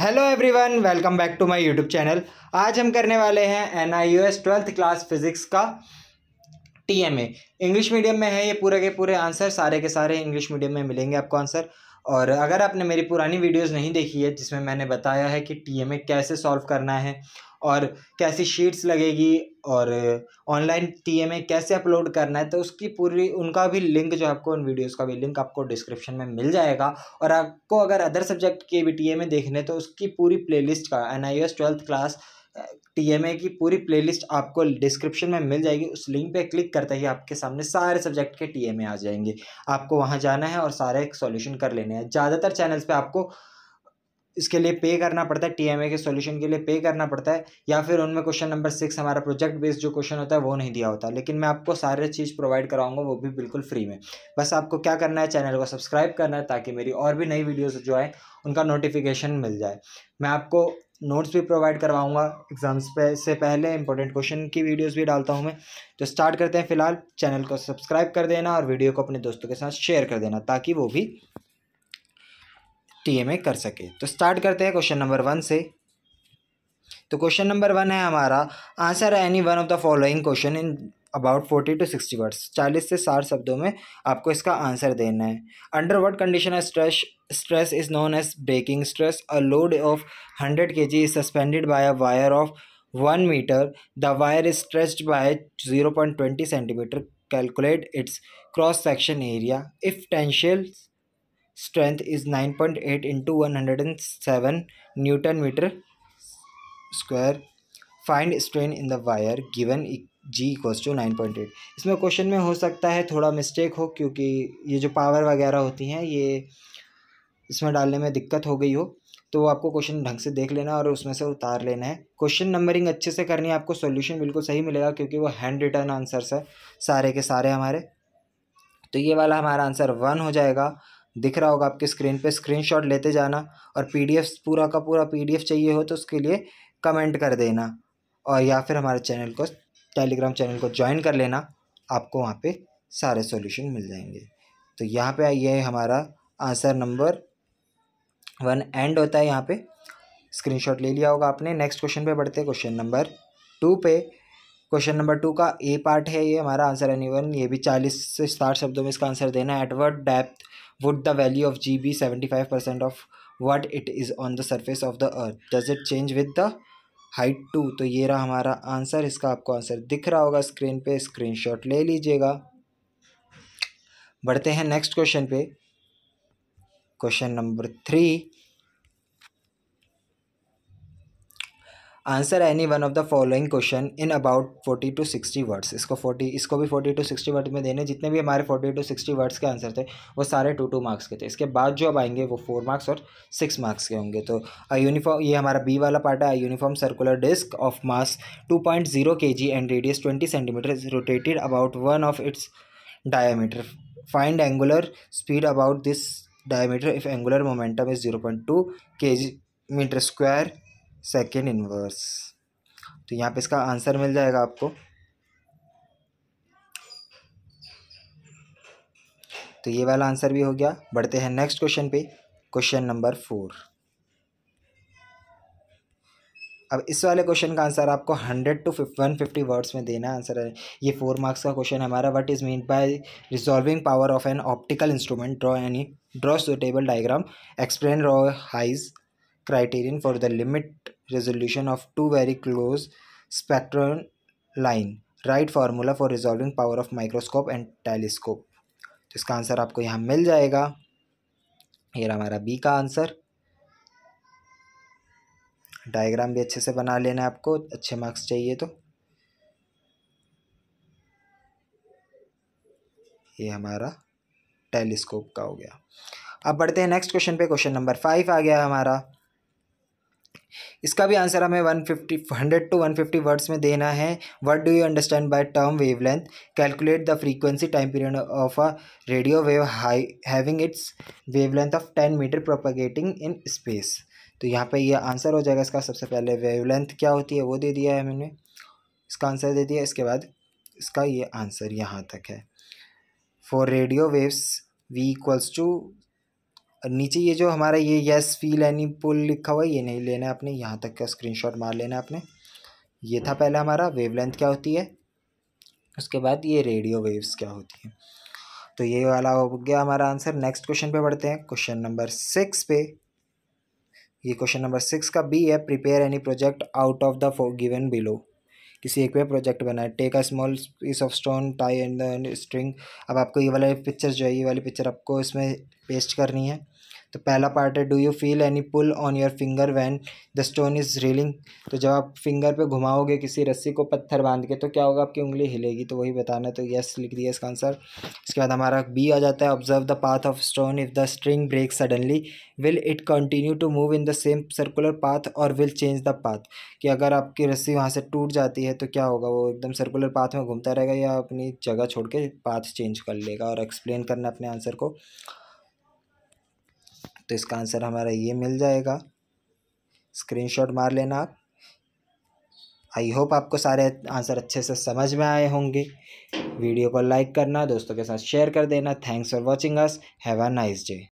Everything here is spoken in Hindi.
Hello everyone welcome back to my YouTube channel आज हम करने वाले हैं N I U S twelfth class physics का T M A English medium में है ये पूरे के पूरे आंसर सारे के सारे इंग्लिश मीडियम में मिलेंगे आपको आंसर और अगर आपने मेरी पुरानी वीडियोस नहीं देखी है जिसमें मैंने बताया है कि टी एम ए कैसे सॉल्व करना है और कैसी शीट्स लगेगी और ऑनलाइन टी ए कैसे अपलोड करना है तो उसकी पूरी उनका भी लिंक जो आपको उन वीडियोस का भी लिंक आपको डिस्क्रिप्शन में मिल जाएगा और आपको अगर अदर सब्जेक्ट के भी टी ए देखने तो उसकी पूरी लिस्ट का N I S twelfth class T की पूरी लिस्ट आपको डिस्क्रिप्शन में मिल जाएगी उस लिंक पर क्लिक करते ही आपके सामने सारे सब्जेक्ट के टी आ जाएंगे आपको वहाँ जाना है और सारे सोल्यूशन कर लेने हैं ज़्यादातर चैनल्स पर आपको इसके लिए पे करना पड़ता है टीएमए के सॉल्यूशन के लिए पे करना पड़ता है या फिर उनमें क्वेश्चन नंबर सिक्स हमारा प्रोजेक्ट बेस्ड जो क्वेश्चन होता है वो नहीं दिया होता लेकिन मैं आपको सारे चीज़ प्रोवाइड कराऊंगा वो भी बिल्कुल फ्री में बस आपको क्या करना है चैनल को सब्सक्राइब करना है ताकि मेरी और भी नई वीडियोज़ जो है उनका नोटिफिकेशन मिल जाए मैं आपको नोट्स भी प्रोवाइड करवाऊंगा एग्ज़ाम्स पे से पहले इंपॉर्टेंट क्वेश्चन की वीडियोस भी डालता हूं मैं तो स्टार्ट करते हैं फिलहाल चैनल को सब्सक्राइब कर देना और वीडियो को अपने दोस्तों के साथ शेयर कर देना ताकि वो भी टीएमए कर सके तो स्टार्ट करते हैं क्वेश्चन नंबर वन से तो क्वेश्चन नंबर वन है हमारा answer any one of the following question in about forty to sixty words चालीस से साठ शब्दों में आपको इसका आंसर देना है under word condition of stress stress is known as breaking stress a load of hundred k g is suspended by a wire of one metre the wire is stretch by zero point twenty centimetre calculate its cross section area if tensile strength is nine point eight into one hundred and seven newton metre square find strain in the wire given g equals to nine point eight इसमें क्वेश्चन में हो सकता है थोड़ा मिस्टेक हो क्योंकि ये जो पावर वगैरह होती हैं ये इसमें डालने में दिक्कत हो गई हो तो आपको क्वेश्चन ढंग से देख लेना और उसमें से उतार लेना है क्वेश्चन नंबरिंग अच्छे से करनी है आपको सॉल्यूशन बिल्कुल सही मिलेगा क्योंकि वो हैंड रिटर्न आंसर्स है सारे के सारे हमारे तो ये वाला हमारा आंसर वन हो जाएगा दिख रहा होगा आपके स्क्रीन पे स्क्रीनशॉट लेते जाना और पीडीएफ पूरा का पूरा पीडीएफ चाहिए हो तो उसके लिए कमेंट कर देना और या फिर हमारे चैनल को टेलीग्राम चैनल को ज्वाइन कर लेना आपको वहाँ पे सारे सॉल्यूशन मिल जाएंगे तो यहाँ पे ये हमारा आंसर नंबर वन एंड होता है यहाँ पे स्क्रीनशॉट ले लिया होगा आपने नेक्स्ट क्वेश्चन पे बढ़ते हैं क्वेश्चन नंबर टू पे क्वेश्चन नंबर टू का ए पार्ट है ये हमारा आंसर एनी वन ये भी चालीस से साठ शब्दों में इसका आंसर देना एटवर्ड depth Would the value of G be 75% of what it is on the surface of the earth? Does it change with the height too तो ये रहा हमारा आंसर इसका आपको आंसर दिख रहा होगा स्क्रीन पे स्क्रीन शॉट ले लीजिएगा बढ़ते हैं नेक्स्ट क्वेश्चन पे question number three answer any one of the following question in about forty to sixty words इसको फोर्टी इसको भी फोर्टी टू सिक्सटी वर्ड में देने जितने भी हमारे फोर्टी टू सिक्सटी वर्ड्स के आंसर थे वो सारे टू टू मार्क्स के थे इसके बाद जो अब आएंगे वो फोर मार्क्स और सिक्स मार्क्स के होंगे तो यूनिफॉर्म ये हमारा बी वाला पार्ट है uniform circular disc of mass two point zero k g and radius twenty centimetre is rotated about one of its diameter find angular speed about this diameter if angular momentum is zero point two k g metre square second inverse तो यहाँ पे इसका आंसर मिल जाएगा आपको तो ये वाला आंसर भी हो गया बढ़ते हैं नेक्स्ट क्वेश्चन पे क्वेश्चन नंबर फोर अब इस वाले क्वेश्चन का आंसर आपको hundred to one fifty words में देना आंसर है ये फोर मार्क्स का क्वेश्चन हमारा what is mean by resolving power of an optical instrument draw any draw suitable diagram explain Rayleigh's criterion for the limit resolution of two very close spectral line right formula for resolving power of microscope and telescope तो इसका आंसर आपको यहाँ मिल जाएगा ये हमारा बी का आंसर डायग्राम भी अच्छे से बना लेना है आपको अच्छे मार्क्स चाहिए तो ये हमारा टेलीस्कोप का हो गया अब बढ़ते हैं नेक्स्ट क्वेश्चन पे क्वेश्चन नंबर फाइव आ गया हमारा इसका भी आंसर हमें one fifty hundred to one fifty words में देना है what do you understand by term wavelength calculate the frequency time period of a radio wave high having its wavelength of ten metre propagating in space तो यहाँ पे ये आंसर हो जाएगा इसका सबसे पहले वेव लेंथ क्या होती है वो दे दिया है मैंने इसका आंसर दे दिया इसके बाद इसका ये आंसर यहाँ तक है for radio waves v equals to और नीचे ये जो हमारा ये येस फील एनी पुल लिखा हुआ है ये नहीं लेना है आपने यहाँ तक का स्क्रीनशॉट मार लेना है आपने ये था पहला हमारा वेवलेंथ क्या होती है उसके बाद ये रेडियो वेव्स क्या होती है तो ये वाला हो गया हमारा आंसर नेक्स्ट क्वेश्चन पे बढ़ते हैं क्वेश्चन नंबर सिक्स पे ये क्वेश्चन नंबर सिक्स का बी है prepare any project out of the given below किसी एक पे प्रोजेक्ट बनाए take a small piece of stone tie and string अब आपको ये वाला पिक्चर जो है ये वाली पिक्चर आपको इसमें पेस्ट करनी है तो पहला पार्ट है do you feel any pull on your finger when the stone is reeling तो जब आप फिंगर पे घुमाओगे किसी रस्सी को पत्थर बांध के तो क्या होगा आपकी उंगली हिलेगी तो वही बताना तो यस लिख दिया इसका आंसर इसके बाद हमारा बी आ जाता है observe the path of stone if the string break suddenly will it continue to move in the same circular path और विल चेंज द पाथ कि अगर आपकी रस्सी वहाँ से टूट जाती है तो क्या होगा वो एकदम सर्कुलर पाथ में घूमता रहेगा या अपनी जगह छोड़ के पाथ चेंज कर लेगा और एक्सप्लेन करना अपने आंसर को तो इसका आंसर हमारा ये मिल जाएगा स्क्रीनशॉट मार लेना आप आई होप आपको सारे आंसर अच्छे से समझ में आए होंगे वीडियो को लाइक करना दोस्तों के साथ शेयर कर देना thanks for watching us have a nice day